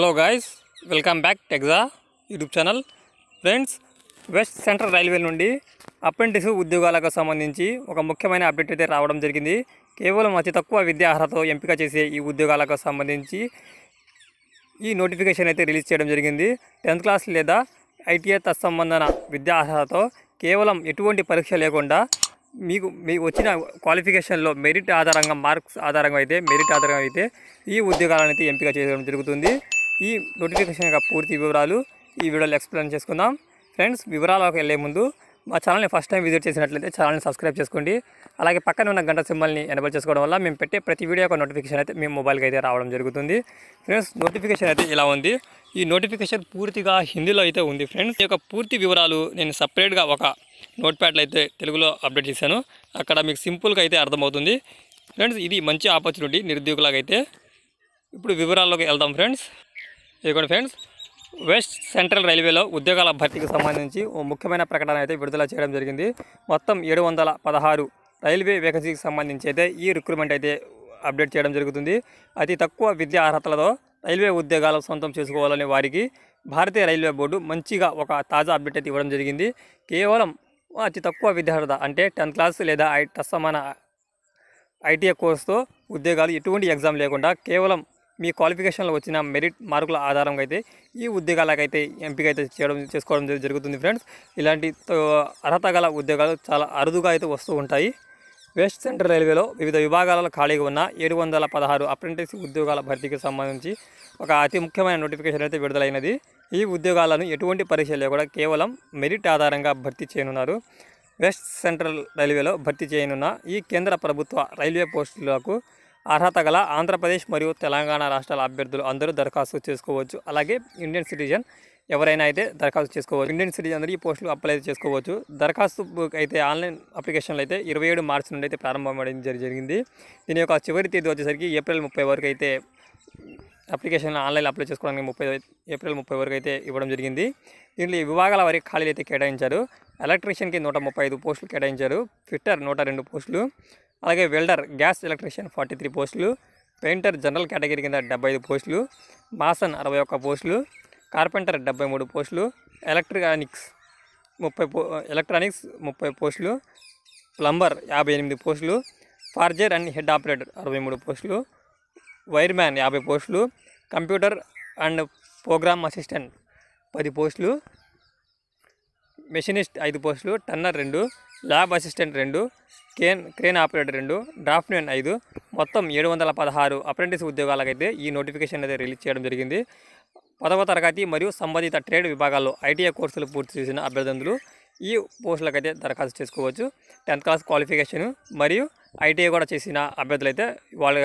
hello guys welcome back టెక్జా YouTube channel friends west central railway నుండి apprentice ఉద్యోగాలకు సంబంధించి ఒక ముఖ్యమైన అప్డేట్ అయితే రావడం జరిగింది కేవలం అతి తక్కువ విద్యా అర్హతతో ఎంపిక చేసే ఈ ఉద్యోగాలకు సంబంధించి ఈ నోటిఫికేషన్ అయితే రిలీజ్ చేయడం జరిగింది టెన్త్ క్లాస్ లేదా ఐటీఐ తత్సంబంధన విద్యా అర్హతతో కేవలం ఎటువంటి పరీక్ష లేకుండా మీకు మీ వచ్చిన క్వాలిఫికేషన్లో మెరిట్ ఆధారంగా మార్క్స్ ఆధారంగా అయితే మెరిట్ ఆధారంగా అయితే ఈ ఉద్యోగాలను అయితే ఎంపిక చేయడం జరుగుతుంది ఈ నోటిఫికేషన్ యొక్క పూర్తి వివరాలు ఈ వీడియోలో ఎక్స్ప్లెయిన్ చేసుకుందాం ఫ్రెండ్స్ వివరాలకు వెళ్ళే ముందు మా ఛానల్ని ఫస్ట్ టైం విజిట్ చేసినట్లయితే ఛానల్ని సబ్స్క్రైబ్ చేసుకోండి అలాగే పక్కన ఉన్న గంట సింబల్ని ఎనబల్ చేసుకోవడం వల్ల మేము పెట్టే ప్రతి వీడియో యొక్క నోటిఫికేషన్ అయితే మేము మొబైల్కి అయితే రావడం జరుగుతుంది ఫ్రెండ్స్ నోటిఫికేషన్ అయితే ఇలా ఉంది ఈ నోటిఫికేషన్ పూర్తిగా హిందీలో అయితే ఉంది ఫ్రెండ్స్ ఈ యొక్క పూర్తి వివరాలు నేను సపరేట్గా ఒక నోట్ ప్యాడ్లో అయితే తెలుగులో అప్డేట్ చేశాను అక్కడ మీకు సింపుల్గా అయితే అర్థమవుతుంది ఫ్రెండ్స్ ఇది మంచి ఆపర్చునిటీ నిరుద్యోగులాగైతే ఇప్పుడు వివరాల్లోకి వెళ్దాం ఫ్రెండ్స్ ఇదిగోండి ఫ్రెండ్స్ వెస్ట్ సెంట్రల్ రైల్వేలో ఉద్యోగాల భర్తీకి సంబంధించి ఓ ముఖ్యమైన ప్రకటన అయితే విడుదల చేయడం జరిగింది మొత్తం ఏడు వందల పదహారు రైల్వే వేకెన్సీకి సంబంధించి అయితే ఈ రిక్రూట్మెంట్ అయితే అప్డేట్ చేయడం జరుగుతుంది అతి తక్కువ విద్యా అర్హతలతో రైల్వే ఉద్యోగాలు సొంతం చేసుకోవాలని వారికి భారతీయ రైల్వే బోర్డు మంచిగా ఒక తాజా అప్డేట్ అయితే ఇవ్వడం జరిగింది కేవలం అతి తక్కువ విద్యార్హత అంటే టెన్త్ క్లాస్ లేదా ఐ తత్సమాన ఐటీఐ కోర్సుతో ఉద్యోగాలు ఎటువంటి ఎగ్జామ్ లేకుండా కేవలం మీ క్వాలిఫికేషన్లో వచ్చిన మెరిట్ మార్కుల ఆధారంగా అయితే ఈ ఉద్యోగాలకైతే ఎంపిక అయితే చేయడం చేసుకోవడం జరుగుతుంది ఫ్రెండ్స్ ఇలాంటి అర్హత గల ఉద్యోగాలు చాలా అరుదుగా అయితే వస్తూ ఉంటాయి వెస్ట్ సెంట్రల్ రైల్వేలో వివిధ విభాగాలలో ఖాళీగా ఉన్న ఏడు వందల పదహారు అప్రెంటిస్ ఉద్యోగాల భర్తీకి సంబంధించి ఒక అతి ముఖ్యమైన నోటిఫికేషన్ అయితే విడుదలైనది ఈ ఉద్యోగాలను ఎటువంటి పరీక్ష లేకుండా కేవలం మెరిట్ ఆధారంగా భర్తీ చేయనున్నారు వెస్ట్ సెంట్రల్ రైల్వేలో భర్తీ చేయనున్న ఈ కేంద్ర ప్రభుత్వ రైల్వే పోస్టులకు అర్హత గల ఆంధ్రప్రదేశ్ మరియు తెలంగాణ రాష్ట్రాల అభ్యర్థులు అందరూ దరఖాస్తు చేసుకోవచ్చు అలాగే ఇండియన్ సిటిజన్ ఎవరైనా అయితే దరఖాస్తు చేసుకోవచ్చు ఇండియన్ సిటిజన్ అందరూ ఈ పోస్టులు అప్లై చేసుకోవచ్చు దరఖాస్తు అయితే ఆన్లైన్ అప్లికేషన్లు అయితే ఇరవై ఏడు మార్చి నుండి అయితే ప్రారంభమైన జరిగింది దీని యొక్క చివరి తేదీ వచ్చేసరికి ఏప్రిల్ ముప్పై వరకు అయితే అప్లికేషన్ ఆన్లైన్ అప్లై చేసుకోవడానికి ముప్పై ఏప్రిల్ ముప్పై వరకు అయితే ఇవ్వడం జరిగింది దీనిలో విభాగాల వారికి ఖాళీలు అయితే కేటాయించారు ఎలక్ట్రీషియన్కి నూట ముప్పై ఐదు పోస్టులు కేటాయించారు ఫిట్టర్ నూట రెండు పోస్టులు అలాగే welder gas electrician forty three పోస్టులు పెయింటర్ జనరల్ కేటగిరీ కింద డెబ్బై పోస్టులు మాసన్ అరవై ఒక్క పోస్టులు కార్పెంటర్ డెబ్బై మూడు పోస్టులు ఎలక్ట్రానిక్స్ ముప్పై పో ఎలక్ట్రానిక్స్ ముప్పై పోస్టులు ప్లంబర్ యాభై ఎనిమిది పోస్టులు ఫార్జర్ అండ్ హెడ్ ఆపరేటర్ అరవై మూడు పోస్టులు వైర్ మ్యాన్ యాభై పోస్టులు కంప్యూటర్ అండ్ ప్రోగ్రామ్ అసిస్టెంట్ పది పోస్టులు మెషినిస్ట్ ఐదు పోస్టులు టన్నర్ రెండు ల్యాబ్ అసిస్టెంట్ రెండు కేన్ క్రేన్ ఆపరేటర్ రెండు డ్రాఫ్ట్మెన్ ఐదు మొత్తం ఏడు వందల పదహారు అప్రెంటిస్ ఉద్యోగాలకైతే ఈ నోటిఫికేషన్ అయితే రిలీజ్ చేయడం జరిగింది పదవ తరగతి మరియు సంబంధిత ట్రేడ్ విభాగాల్లో ఐటీఐ కోర్సులు పూర్తి చేసిన అభ్యర్థులు ఈ పోస్టులకైతే దరఖాస్తు చేసుకోవచ్చు టెన్త్ క్లాస్ క్వాలిఫికేషన్ మరియు ఐటీఐ కూడా చేసిన అభ్యర్థులైతే వాళ్ళ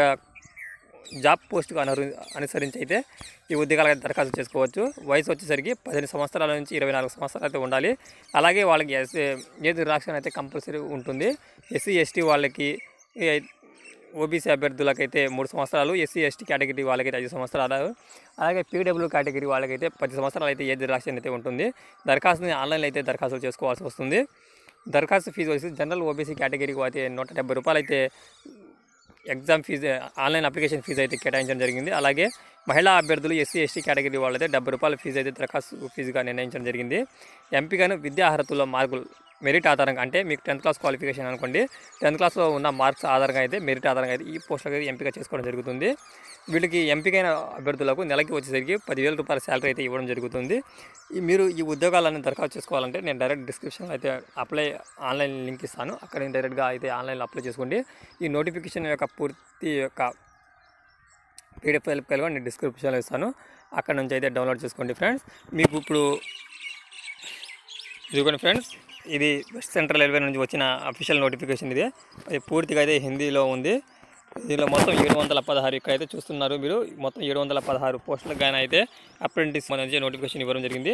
జాబ్ పోస్ట్కు అను అనుసరించి అయితే ఈ ఉద్యోగాలకు దరఖాస్తు చేసుకోవచ్చు వయసు వచ్చేసరికి పదిహేను సంవత్సరాల నుంచి ఇరవై నాలుగు సంవత్సరాలు అయితే ఉండాలి అలాగే వాళ్ళకి ఎస్ ఏది రాక్షణ అయితే కంపల్సరీ ఉంటుంది ఎస్సీ ఎస్టీ వాళ్ళకి ఓబీసీ అభ్యర్థులకైతే మూడు సంవత్సరాలు ఎస్సీ ఎస్టీ కేటగిరీ వాళ్ళకైతే ఐదు సంవత్సరాలు అలాగే పీడబ్ల్యూ కేటగిరీ వాళ్ళకైతే పది సంవత్సరాలు అయితే ఏది రాక్షణ అయితే ఉంటుంది దరఖాస్తుని ఆన్లైన్లో అయితే దరఖాస్తులు చేసుకోవాల్సి వస్తుంది దరఖాస్తు ఫీజు వచ్చి జనరల్ ఓబీసీ కేటగిరీకి అయితే నూట రూపాయలు అయితే exam fee online application fee అయితే కేటాయించడం జరిగింది అలాగే మహిళా అభ్యర్థులు ఎస్సీ ఎస్టీ కేటగిరీ వాళ్ళైతే డెబ్బై రూపాయల ఫీజు అయితే దరఖాస్తు ఫీజుగా నిర్ణయించడం జరిగింది ఎంపికను విద్యా అర్హతల్లో మార్కులు మెరిట్ ఆధారంగా అంటే మీకు టెన్త్ క్లాస్ క్వాలిఫికేషన్ అనుకోండి టెన్త్ క్లాస్లో ఉన్న మార్క్స్ ఆధారంగా అయితే మెరిట్ ఆధారంగా అయితే ఈ పోస్టులకు అయితే ఎంపిక చేసుకోవడం జరుగుతుంది వీళ్ళకి ఎంపికైన అభ్యర్థులకు నెలకి వచ్చేసరికి పదివేల రూపాయల శాలరీ అయితే ఇవ్వడం జరుగుతుంది మీరు ఈ ఉద్యోగాలను దరఖాస్తు చేసుకోవాలంటే నేను డైరెక్ట్ డిస్క్రిప్షన్లో అయితే అప్లై ఆన్లైన్ లింక్ ఇస్తాను అక్కడ నేను డైరెక్ట్గా అయితే ఆన్లైన్లో అప్లై చేసుకోండి ఈ నోటిఫికేషన్ యొక్క పూర్తి యొక్క పీడిఎఫ్ ఫైల్ కూడా నేను డిస్క్రిప్షన్లో ఇస్తాను అక్కడ నుంచి అయితే డౌన్లోడ్ చేసుకోండి ఫ్రెండ్స్ మీకు ఇప్పుడు ఇదిగోండి ఫ్రెండ్స్ ఇది వెస్ట్ సెంట్రల్ రైల్వే నుంచి వచ్చిన అఫీషియల్ నోటిఫికేషన్ ఇది అది పూర్తిగా అయితే హిందీలో ఉంది దీనిలో మొత్తం ఏడు వందల పదహారు యొక్క అయితే చూస్తున్నారు మీరు మొత్తం ఏడు వందల పదహారు పోస్టులకు కానీ అయితే అప్రెంటిస్ నుంచి నోటిఫికేషన్ ఇవ్వడం జరిగింది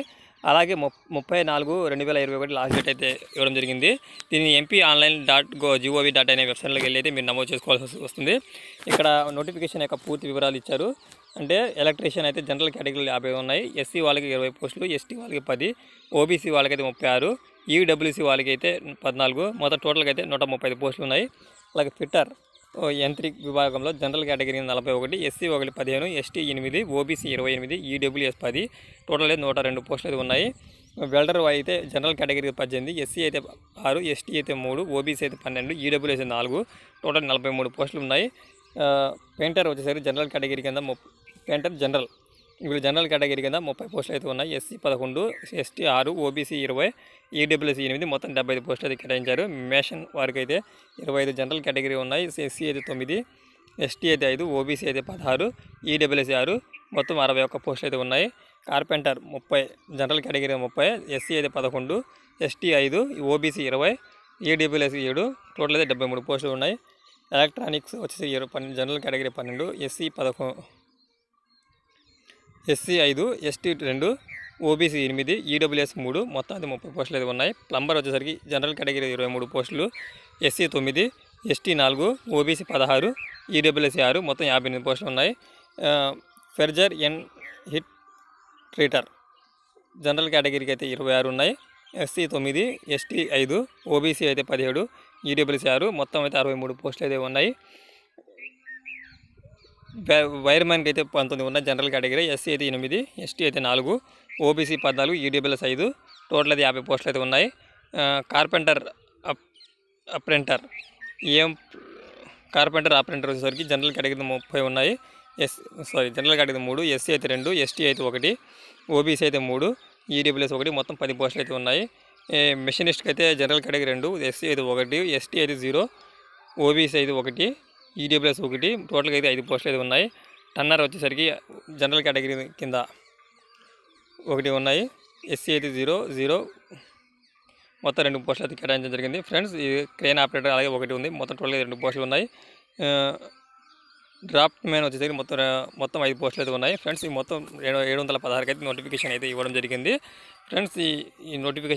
అలాగే ముప్పై నాలుగు రెండు వేల ఇరవై ఒకటి లాస్ట్ డేట్ అయితే ఇవ్వడం జరిగింది దీన్ని MP online dot go G O V dot అనే వెబ్సైట్లోకి వెళ్ళి అయితే మీరు నమోదు చేసుకోవాల్సి వస్తుంది ఇక్కడ నోటిఫికేషన్ యొక్క పూర్తి వివరాలు ఇచ్చారు అంటే ఎలక్ట్రీషియన్ అయితే జనరల్ కేటగిరీలు యాభై ఉన్నాయి ఎస్సీ వాళ్ళకి ఇరవై పోస్టులు ఎస్టీ వాళ్ళకి పది ఓబీసీ వాళ్ళకైతే ముప్పై ఆరు ఈడబ్ల్యూసీ వాళ్ళకి అయితే పద్నాలుగు మొత్తం టోటల్గా అయితే నూట ముప్పై పోస్టులు ఉన్నాయి అలాగే ఫిట్టర్ యంత్రిక్ విభాగంలో జనరల్ కేటగిరీ నలభై ఒకటి ఎస్సీ ఒకటి పదిహేను ఎస్టీ ఎనిమిది ఓబీసీ ఇరవై ఎనిమిది ఈడబ్ల్యూఎస్ పది టోటల్ నూట రెండు పోస్టులు ఉన్నాయి వెల్డర్ అయితే జనరల్ కేటగిరీ పద్దెనిమిది ఎస్సీ అయితే ఆరు ఎస్టీ అయితే మూడు ఓబీసీ అయితే పన్నెండు ఈడబ్ల్యూఎస్ నాలుగు టోటల్ నలభై మూడు పోస్టులు ఉన్నాయి పెయింటర్ వచ్చేసరికి జనరల్ కేటగిరీ కింద పెయింటర్ జనరల్ ఇప్పుడు జనరల్ కేటగిరీ కింద ముప్పై పోస్టులు అయితే ఉన్నాయి ఎస్సీ పదకొండు ఎస్టీ ఆరు ఓబీసీ ఇరవై ఈడబ్ల్యూసీ ఎనిమిది మొత్తం డెబ్బై ఐదు పోస్టులు అయితే కేటాయించారు మేషన్ వారికి అయితే ఇరవై ఐదు జనరల్ కేటగిరీ ఉన్నాయి ఎస్సీ అయితే తొమ్మిది ఎస్టీ అయితే ఐదు ఓబీసీ అయితే పదహారు ఈడబ్ల్యూసీ ఆరు మొత్తం అరవై ఒక్క పోస్టులు అయితే ఉన్నాయి కార్పెంటర్ ముప్పై జనరల్ కేటగిరీ ముప్పై ఎస్సీ అయితే పదకొండు ఎస్టీ ఐదు ఓబీసీ ఇరవై ఈడబ్ల్యూసీ ఏడు టోటల్ అయితే డెబ్బై మూడు పోస్టులు ఉన్నాయి ఎలక్ట్రానిక్స్ వచ్చేసి ఇరవై పన్నెండు జనరల్ కేటగిరీ పన్నెండు ఎస్సీ పదకొండు ఎస్సీ ఐదు ఎస్టీ రెండు ఓబీసీ ఎనిమిది ఈడబ్ల్యూఎస్ మూడు మొత్తానికి ముప్పై పోస్టులు అయితే ఉన్నాయి ప్లంబర్ వచ్చేసరికి జనరల్ కేటగిరీ ఇరవై మూడు పోస్టులు ఎస్సీ తొమ్మిది ఎస్టీ నాలుగు ఓబీసీ పదహారు ఈడబ్ల్యూఎస్ ఆరు మొత్తం యాభై ఎనిమిది పోస్టులు ఉన్నాయి ఫెర్జర్ ఎన్ హిట్ ట్రీటర్ జనరల్ కేటగిరీకి అయితే ఇరవై ఆరు ఉన్నాయి ఎస్సీ తొమ్మిది ఎస్టీ ఐదు ఓబీసీ అయితే పదిహేడు ఈడబ్ల్యూసీ ఆరు మొత్తం అయితే అరవై మూడు పోస్టులు అయితే ఉన్నాయి వైర్మెన్కి అయితే పంతొమ్మిది ఉన్న జనరల్ కేటగిరీ ఎస్సీ అయితే ఎనిమిది ఎస్టీ అయితే నాలుగు ఓబీసీ పద్నాలుగు ఈడబ్ల్యూఎస్ ఐదు టోటల్ అయితే యాభై పోస్టులు అయితే ఉన్నాయి కార్పెంటర్ అప్రెంటర్ ఏం కార్పెంటర్ ఆపరేటర్ వచ్చేసరికి జనరల్ కేటగిరీ ముప్పై ఉన్నాయి ఎస్ సారీ జనరల్ కేటగిరీ మూడు ఎస్సీ అయితే రెండు ఎస్టీ అయితే ఒకటి ఓబీసీ అయితే మూడు ఈడబ్ల్యూఎస్ ఒకటి మొత్తం పది పోస్టులు అయితే ఉన్నాయి మిషనిస్ట్కి అయితే జనరల్ కేటగిరీ రెండు ఎస్సీ అయితే ఒకటి ఎస్టీ అయితే జీరో ఓబీసీ అయితే ఒకటి ఈడబ్ల్యూఎస్ ఒకటి టోటల్గా అయితే ఐదు పోస్టులు అయితే ఉన్నాయి టన్నర్ వచ్చేసరికి జనరల్ కేటగిరీ కింద ఒకటి ఉన్నాయి ఎస్సీ అయితే జీరో జీరో మొత్తం రెండు పోస్టులు అయితే కేటాయించడం జరిగింది ఫ్రెండ్స్ ఈ క్రేన్ ఆపరేటర్ అలాగే ఒకటి ఉంది మొత్తం టోటల్గా రెండు పోస్టులు ఉన్నాయి డ్రాఫ్ట్ మ్యాన్ వచ్చేసరికి మొత్తం మొత్తం ఐదు పోస్టులు అయితే ఉన్నాయి ఫ్రెండ్స్ ఈ మొత్తం ఏడు ఏడు వందల పదహారుకి అయితే నోటిఫికేషన్ అయితే ఇవ్వడం జరిగింది ఫ్రెండ్స్ ఈ నోటిఫికేషన్